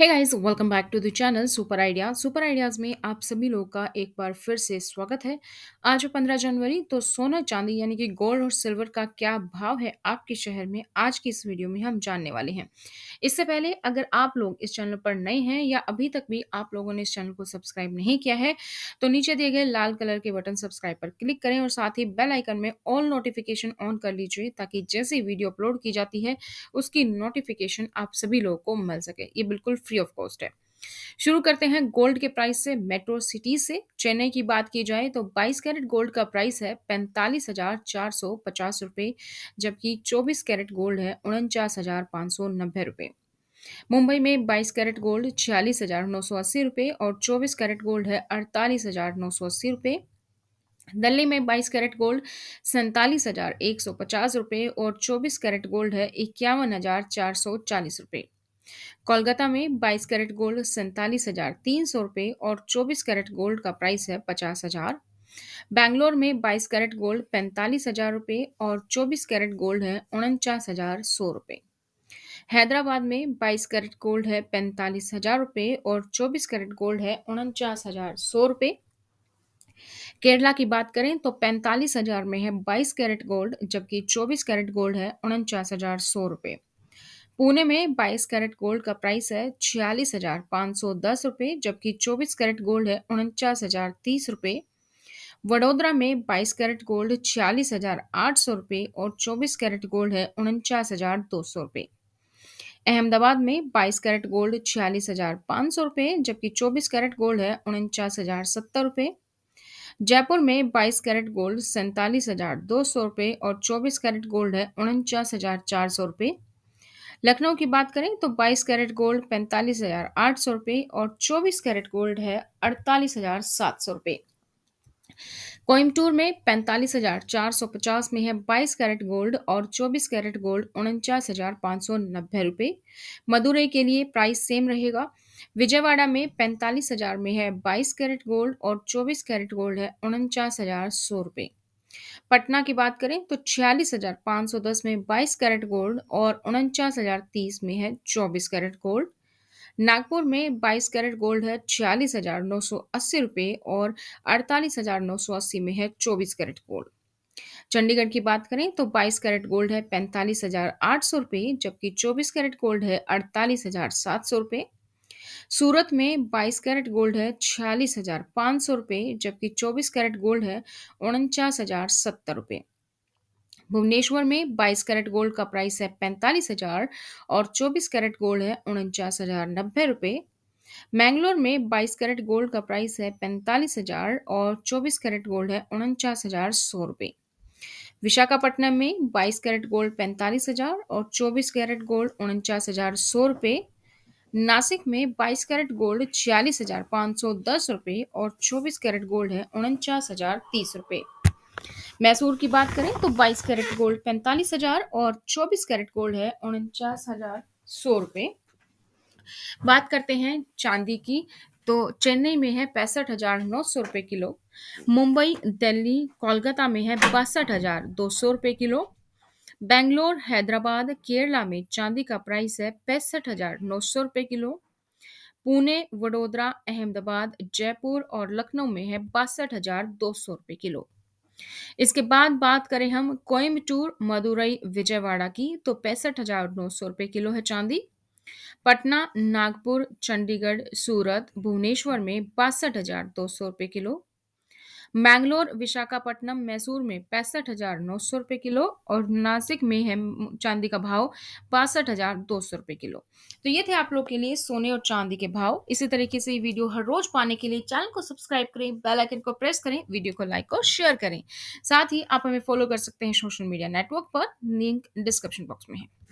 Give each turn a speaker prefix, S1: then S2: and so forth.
S1: है guys welcome back to the channel super idea super ideas में आप सभी लोगों का एक बार फिर से स्वागत है आज पंद्रह जनवरी तो सोना चांदी यानी कि गोल्ड और सिल्वर का क्या भाव है आपके शहर में आज की इस वीडियो में हम जानने वाले हैं इससे पहले अगर आप लोग इस चैनल पर नए हैं या अभी तक भी आप लोगों ने इस चैनल को सब्सक्राइब नहीं किया है तो नीचे दिए गए लाल कलर के बटन सब्सक्राइब पर क्लिक करें और साथ ही बेल आइकन में ऑल नोटिफिकेशन ऑन कर लीजिए ताकि जैसे वीडियो अपलोड की जाती है उसकी नोटिफिकेशन आप सभी लोगों को मिल सके ये बिल्कुल फ्री ऑफ कॉस्ट है शुरू करते हैं गोल्ड के प्राइस से मेट्रो सिटी से चेन्नई की बात की जाए तो 22 कैरेट गोल्ड का प्राइस है पैंतालीस हजार चार सौ पचास रुपये जबकि 24 कैरेट गोल्ड है उनचास हजार पाँच सौ नब्बे रुपये मुंबई में 22 कैरेट गोल्ड छियालीस हजार नौ सौ अस्सी रुपये और 24 कैरेट गोल्ड है अड़तालीस हजार नौ सौ अस्सी रुपये दिल्ली में 22 कैरेट गोल्ड सैंतालीस हजार एक सौ पचास रुपये और 24 कैरेट गोल्ड है इक्यावन हजार चार सौ चालीस रुपये कोलकाता में 22 कैरेट गोल्ड सैंतालीस हजार तीन सौ रुपये और 24 कैरेट गोल्ड का प्राइस है पचास हजार बैंगलोर में 22 कैरेट गोल्ड पैंतालीस हजार रुपये और 24 कैरेट गोल्ड है उनचास हजार सौ रुपये हैदराबाद में 22 कैरेट गोल्ड है पैंतालीस हजार रुपये और 24 कैरेट गोल्ड है उनचास हजार सौ रुपये केरला की बात करें तो पैंतालीस हजार में है 22 कैरेट गोल्ड जबकि 24 कैरेट गोल्ड है उनचास हजार सौ रुपये पुणे में 22 कैरेट गोल्ड का प्राइस है छियालीस हजार पाँच सौ दस रुपये जबकि 24 कैरेट गोल्ड है उनचास हजार तीस रुपये वडोदरा में 22 कैरेट गोल्ड छियालीस हजार आठ सौ रुपये और 24 कैरेट गोल्ड है उनचास हजार दो सौ रुपये अहमदाबाद में 22 कैरेट गोल्ड छियालीस हजार पाँच सौ रुपये जबकि 24 कैरेट गोल्ड है उनचास हजार सत्तर रुपये जयपुर में 22 कैरेट गोल्ड सैंतालीस हजार दो सौ रुपये और 24 कैरेट गोल्ड है उनचास हजार चार सौ रुपये लखनऊ की बात करें तो 22 कैरेट गोल्ड पैंतालीस हजार आठ सौ रुपये और 24 कैरेट गोल्ड है अड़तालीस हजार सात सौ रुपये कोइमटूर में पैंतालीस हजार चार सौ पचास में है बाईस कैरेट गोल्ड और चौबीस कैरेट गोल्ड उनचास हजार पाँच सौ नब्बे रुपये मदुरई के लिए प्राइस सेम रहेगा विजयवाड़ा में पैंतालीस हजार में है बाईस कैरेट गोल्ड और चौबीस कैरेट गोल्ड है उनचास हजार सौ रुपये पटना की बात करें तो छियालीस हजार पाँच सौ दस में बाईस कैरेट गोल्ड और उनचास हजार तीस में है चौबीस कैरेट गोल्ड नागपुर में बाईस कैरेट गोल्ड है छियालीस हजार नौ सौ अस्सी रुपये और अड़तालीस हजार नौ सौ अस्सी में है चौबीस कैरेट गोल्ड चंडीगढ़ की बात करें तो 22 कैरेट गोल्ड है पैंतालीस हजार आठ सौ रुपये जबकि 24 कैरेट गोल्ड है अड़तालीस हजार सात सौ रुपये सूरत में 22 कैरेट गोल्ड है छियालीस हजार पाँच सौ रुपये जबकि 24 कैरेट गोल्ड है उनचास हजार सत्तर रुपये भुवनेश्वर में 22 कैरेट गोल्ड का प्राइस है पैंतालीस हजार और 24 कैरेट गोल्ड है उनचास हजार नब्बे रुपये मैंगलोर में 22 कैरेट गोल्ड का प्राइस है पैंतालीस हजार और 24 कैरेट गोल्ड है उनचास हजार सौ रुपये विशाखापट्टनम में 22 कैरेट गोल्ड पैंतालीस हजार और 24 कैरेट गोल्ड उनचास हजार सौ रुपये नासिक में 22 कैरेट गोल्ड छियालीस हजार पाँच सौ दस रुपये और 24 कैरेट गोल्ड है उनचास हजार तीस रुपये मैसूर की बात करें तो 22 कैरेट गोल्ड पैंतालीस हजार और 24 कैरेट गोल्ड है उनचास हजार सौ रुपये बात करते हैं चांदी की तो चेन्नई में है पैंसठ हजार नौ सौ रुपये किलो मुंबई दिल्ली कोलकाता में है बासठ हजार दो सौ रुपये किलो बेंगलोर हैदराबाद केरला में चांदी का प्राइस है पैंसठ हजार नौ सौ रुपये किलो पुणे वडोदरा अहमदाबाद जयपुर और लखनऊ में है बासठ हजार दो सौ रुपये किलो इसके बाद बात करें हम कोयम्बटूर मदुरई विजयवाड़ा की तो पैंसठ हजार नौ सौ रुपये किलो है चांदी पटना नागपुर चंडीगढ़ सूरत भुवनेश्वर में बासठ हजार दो सौ रुपये किलो मैंगलोर विशाखापट्टनम मैसूर में पैंसठ हजार नौ सौ रुपये किलो और नासिक में है चांदी का भाव बासठ हजार दो सौ रुपये किलो तो ये थे आप लोग के लिए सोने और चांदी के भाव इसी तरीके से वीडियो हर रोज पाने के लिए चैनल को सब्सक्राइब करें बेल आइकन को प्रेस करें वीडियो को लाइक और शेयर करें साथ ही आप हमें फॉलो कर सकते हैं सोशल मीडिया नेटवर्क पर लिंक डिस्क्रिप्शन बॉक्स में है